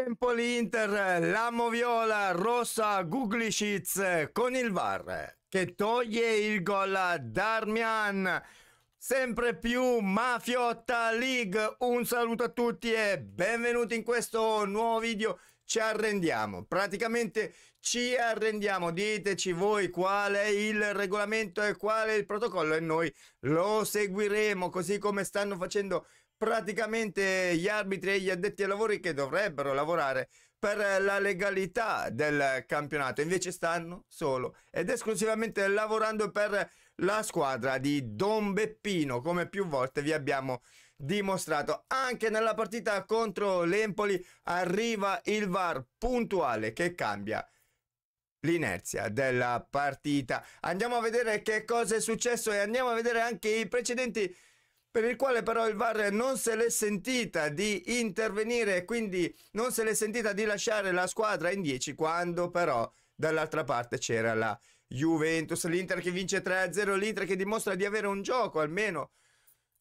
Empoli Inter, Lamo Viola, Rossa, Guglicic con il VAR che toglie il gol a Darmian. Sempre più Mafiotta League. Un saluto a tutti e benvenuti in questo nuovo video. Ci arrendiamo, praticamente ci arrendiamo. Diteci voi qual è il regolamento e qual è il protocollo e noi lo seguiremo così come stanno facendo praticamente gli arbitri e gli addetti ai lavori che dovrebbero lavorare per la legalità del campionato, invece stanno solo ed esclusivamente lavorando per la squadra di Don Beppino, come più volte vi abbiamo dimostrato. Anche nella partita contro l'Empoli arriva il VAR puntuale che cambia l'inerzia della partita. Andiamo a vedere che cosa è successo e andiamo a vedere anche i precedenti per il quale però il VAR non se l'è sentita di intervenire e quindi non se l'è sentita di lasciare la squadra in 10 quando però dall'altra parte c'era la Juventus, l'Inter che vince 3-0, l'Inter che dimostra di avere un gioco almeno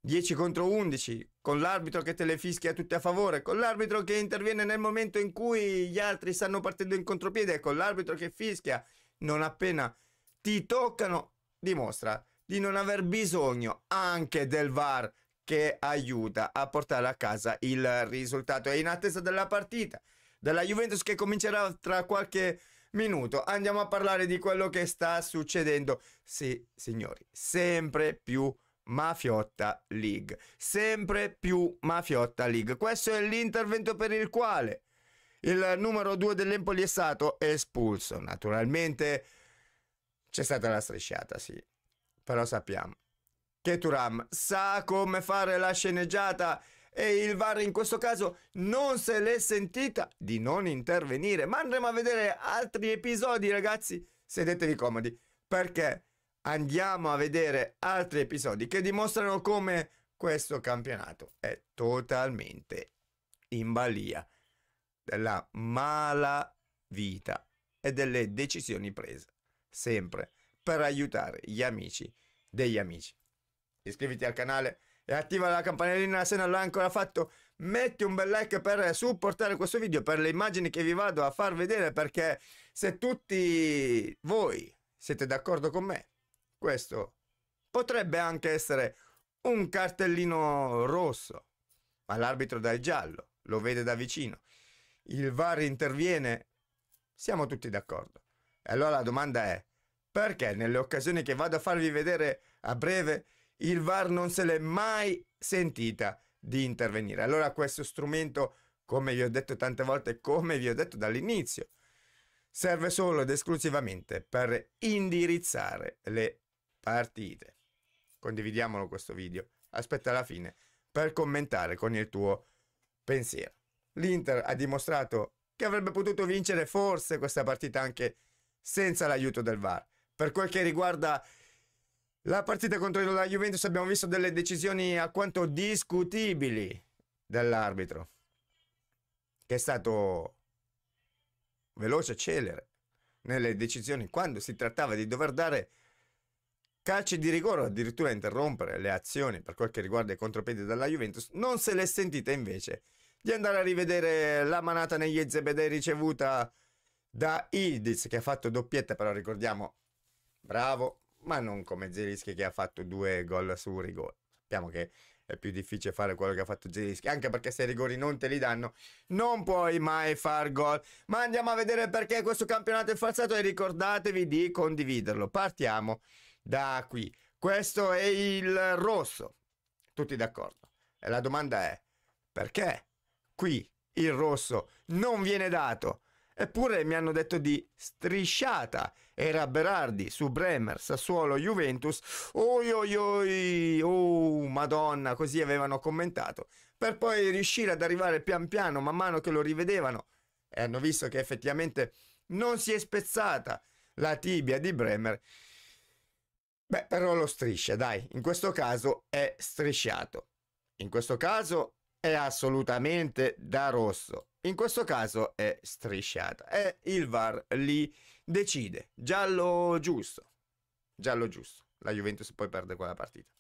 10 contro 11, con l'arbitro che te le fischia tutte a favore, con l'arbitro che interviene nel momento in cui gli altri stanno partendo in contropiede, con l'arbitro che fischia non appena ti toccano, dimostra di non aver bisogno anche del VAR che aiuta a portare a casa il risultato. È in attesa della partita della Juventus che comincerà tra qualche minuto. Andiamo a parlare di quello che sta succedendo. Sì, signori, sempre più mafiotta league, sempre più mafiotta league. Questo è l'intervento per il quale il numero 2 dell'Empoli è stato espulso. Naturalmente c'è stata la strisciata, sì però sappiamo che Turam sa come fare la sceneggiata e il VAR in questo caso non se l'è sentita di non intervenire. Ma andremo a vedere altri episodi, ragazzi. Sedetevi comodi perché andiamo a vedere altri episodi che dimostrano come questo campionato è totalmente in balia della mala vita e delle decisioni prese sempre per aiutare gli amici degli amici. Iscriviti al canale e attiva la campanellina se non l'hai ancora fatto. Metti un bel like per supportare questo video, per le immagini che vi vado a far vedere, perché se tutti voi siete d'accordo con me, questo potrebbe anche essere un cartellino rosso, ma l'arbitro dà il giallo, lo vede da vicino. Il VAR interviene, siamo tutti d'accordo. E allora la domanda è, perché nelle occasioni che vado a farvi vedere a breve il VAR non se l'è mai sentita di intervenire. Allora questo strumento, come vi ho detto tante volte, come vi ho detto dall'inizio, serve solo ed esclusivamente per indirizzare le partite. Condividiamolo questo video, aspetta la fine per commentare con il tuo pensiero. L'Inter ha dimostrato che avrebbe potuto vincere forse questa partita anche senza l'aiuto del VAR per quel che riguarda la partita contro la Juventus abbiamo visto delle decisioni alquanto discutibili dell'arbitro, che è stato veloce e celere nelle decisioni quando si trattava di dover dare calci di rigore addirittura interrompere le azioni per quel che riguarda i contropiedi della Juventus, non se le sentite invece di andare a rivedere la manata negli Zebedei ricevuta da Ildiz che ha fatto doppietta, però ricordiamo bravo, ma non come Zelischi che ha fatto due gol su rigore. Sappiamo che è più difficile fare quello che ha fatto Zelischi, anche perché se i rigori non te li danno non puoi mai far gol. Ma andiamo a vedere perché questo campionato è falsato e ricordatevi di condividerlo. Partiamo da qui. Questo è il rosso. Tutti d'accordo. E la domanda è perché qui il rosso non viene dato Eppure mi hanno detto di strisciata. Era Berardi su Bremer, Sassuolo, Juventus. Oi oi oi, oh madonna, così avevano commentato. Per poi riuscire ad arrivare pian piano, man mano che lo rivedevano, e hanno visto che effettivamente non si è spezzata la tibia di Bremer. Beh, però lo striscia, dai, in questo caso è strisciato. In questo caso è assolutamente da rosso. In questo caso è strisciata e il VAR lì decide. Giallo giusto. Giallo giusto. La Juventus poi perde quella partita.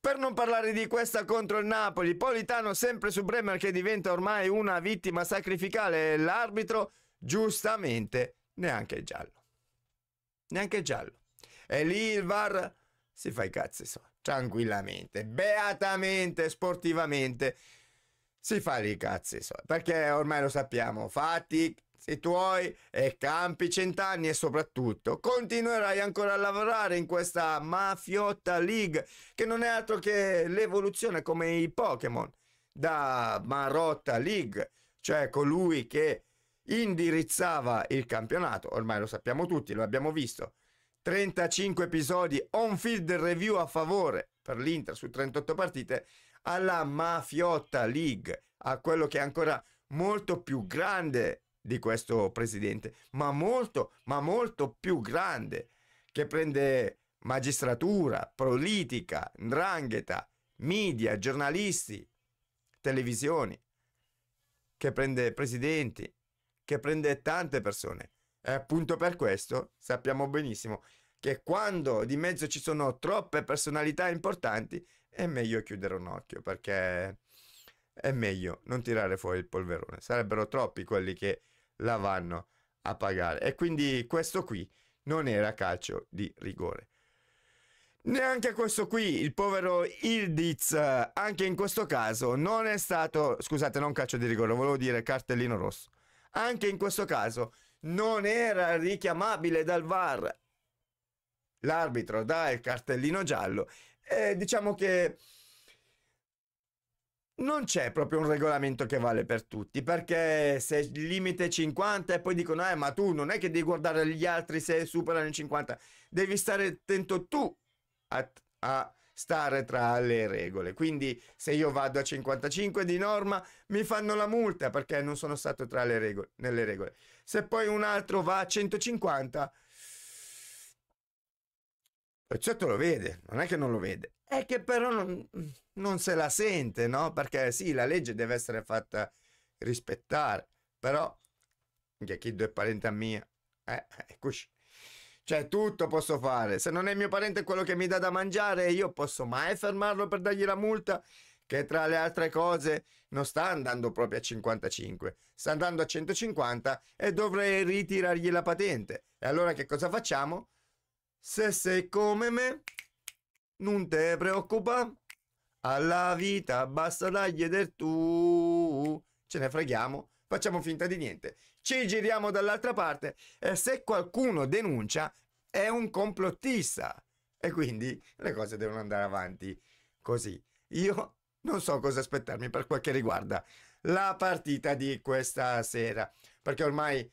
Per non parlare di questa contro il Napoli, Politano sempre su Bremer che diventa ormai una vittima sacrificale l'arbitro giustamente neanche giallo. Neanche giallo. E lì il VAR si fa i cazzi suoi tranquillamente, beatamente, sportivamente. Si fa i cazzi, perché ormai lo sappiamo, fatti i tuoi e campi cent'anni e soprattutto continuerai ancora a lavorare in questa mafiotta league che non è altro che l'evoluzione come i Pokémon da Marotta League, cioè colui che indirizzava il campionato, ormai lo sappiamo tutti, lo abbiamo visto, 35 episodi, on-field review a favore per l'Inter su 38 partite, alla Mafiotta League, a quello che è ancora molto più grande di questo presidente, ma molto, ma molto più grande, che prende magistratura, politica, ndrangheta, media, giornalisti, televisioni, che prende presidenti, che prende tante persone. E appunto per questo sappiamo benissimo che quando di mezzo ci sono troppe personalità importanti è meglio chiudere un occhio perché è meglio non tirare fuori il polverone. Sarebbero troppi quelli che la vanno a pagare. E quindi questo qui non era calcio di rigore. Neanche questo qui, il povero Ildiz, anche in questo caso non è stato, scusate, non calcio di rigore, volevo dire cartellino rosso. Anche in questo caso non era richiamabile dal VAR. L'arbitro dà il cartellino giallo e diciamo che non c'è proprio un regolamento che vale per tutti, perché se il limite è 50 e poi dicono, eh, ma tu non è che devi guardare gli altri se superano i 50, devi stare attento tu a, a stare tra le regole. Quindi se io vado a 55 di norma mi fanno la multa perché non sono stato tra le regole, nelle regole. Se poi un altro va a 150, certo lo vede, non è che non lo vede, è che però non, non se la sente, no? Perché sì, la legge deve essere fatta rispettare, però Ghechiddo è parente a mia, eh, è Cioè, tutto posso fare. Se non è mio parente quello che mi dà da mangiare, io posso mai fermarlo per dargli la multa che tra le altre cose non sta andando proprio a 55, sta andando a 150 e dovrei ritirargli la patente. E allora che cosa facciamo? Se sei come me, non te preoccupa, alla vita basta dargli del tu, ce ne freghiamo, facciamo finta di niente, ci giriamo dall'altra parte e se qualcuno denuncia è un complottista e quindi le cose devono andare avanti così. Io non so cosa aspettarmi per quel che riguarda la partita di questa sera, perché ormai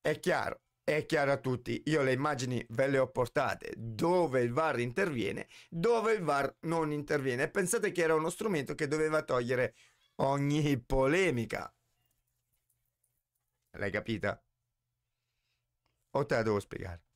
è chiaro, è chiaro a tutti, io le immagini ve le ho portate, dove il VAR interviene, dove il VAR non interviene. Pensate che era uno strumento che doveva togliere ogni polemica. L'hai capita? O te la devo spiegare?